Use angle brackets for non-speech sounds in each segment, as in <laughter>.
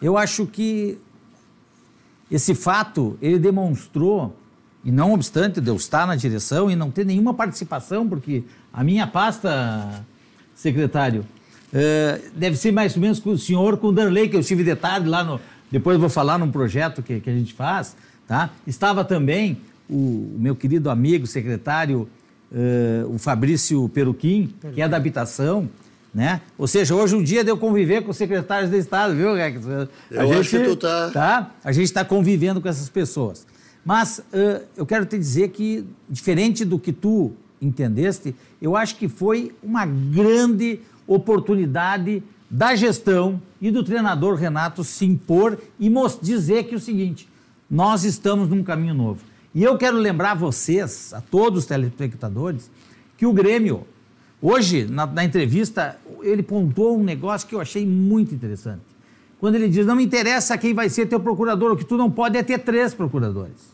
Eu acho que esse fato ele demonstrou, e não obstante deus estar na direção e não ter nenhuma participação, porque a minha pasta, secretário, eh, deve ser mais ou menos com o senhor, com o Darley, que eu tive detalhe lá no. Depois vou falar num projeto que, que a gente faz, tá? Estava também o, o meu querido amigo secretário, eh, o Fabrício Peruquim, que é da habitação né? Ou seja, hoje é um dia deu conviver com secretários de Estado, viu, Rex? A que gente, está tá? A gente está convivendo com essas pessoas. Mas uh, eu quero te dizer que, diferente do que tu entendeste, eu acho que foi uma grande oportunidade da gestão e do treinador Renato se impor e dizer que é o seguinte: nós estamos num caminho novo. E eu quero lembrar vocês, a todos os telespectadores, que o Grêmio Hoje, na, na, entrevista, ele pontuou um negócio que eu achei muito interessante. Quando ele diz: Não me interessa quem vai ser teu procurador, o que tu não pode é ter três procuradores.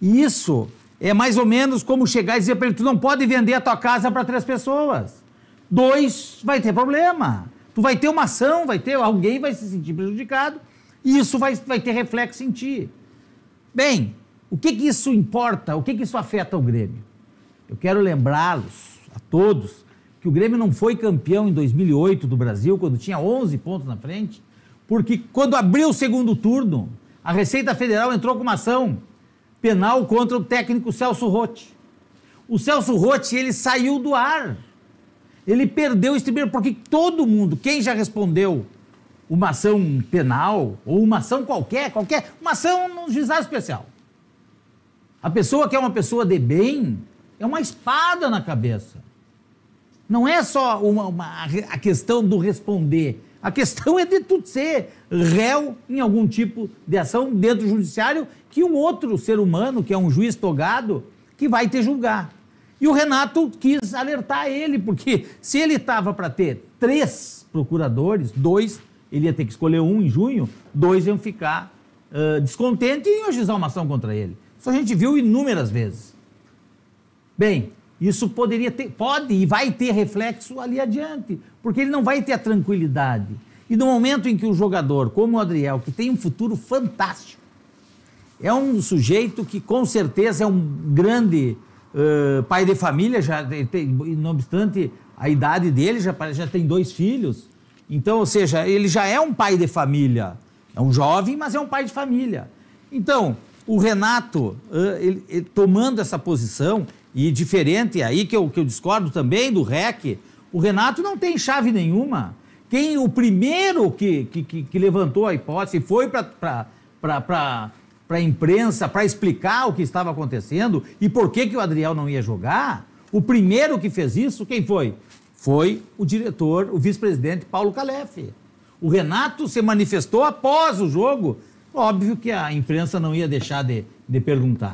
E isso é mais ou menos como chegar e dizer para ele: Tu não pode vender a tua casa para três pessoas. Dois vai ter problema. Tu vai ter uma ação, vai ter, alguém vai se sentir prejudicado e isso vai, vai ter reflexo em ti. Bem, o que, que isso importa? O que, que isso afeta o Grêmio? Eu quero lembrá-los a todos que o Grêmio não foi campeão em 2008 do Brasil, quando tinha 11 pontos na frente, porque quando abriu o segundo turno, a Receita Federal entrou com uma ação penal contra o técnico Celso Rotti. O Celso Rotti, ele saiu do ar. Ele perdeu o estribeiro, porque todo mundo, quem já respondeu uma ação penal ou uma ação qualquer, qualquer, uma ação no juizado especial. A pessoa que é uma pessoa de bem, é uma espada na cabeça. Não é só uma, uma, a questão do responder. A questão <laughs> é de tu ser réu em algum tipo de ação dentro do judiciário que um outro ser humano, que é um juiz togado, que vai te julgar. E o Renato quis alertar ele, porque se ele estava para ter três procuradores, dois, ele ia ter que escolher um em junho, dois iam ficar uh, descontentes e iam ajuizar uma ação contra ele. Isso a gente viu inúmeras vezes. Bem, isso poderia ter, pode e vai ter reflexo ali adiante, porque ele não vai ter a tranquilidade. E no momento em que o jogador, como o Adriel, que tem um futuro fantástico, é um sujeito que com certeza é um grande uh, pai de família, já tem, não obstante a idade dele, já, já tem dois filhos. Então, ou seja, ele já é um pai de família. É um jovem, mas é um pai de família. Então, o Renato, uh, ele, ele, tomando essa posição, e diferente, é aí que eu, que eu discordo também do REC, o Renato não tem chave nenhuma. Quem o primeiro que, que, que levantou a hipótese foi para a imprensa para explicar o que estava acontecendo e por que, que o Adriel não ia jogar, o primeiro que fez isso, quem foi? Foi o diretor, o vice-presidente Paulo Calef. O Renato se manifestou após o jogo. Óbvio que a imprensa não ia deixar de, de perguntar.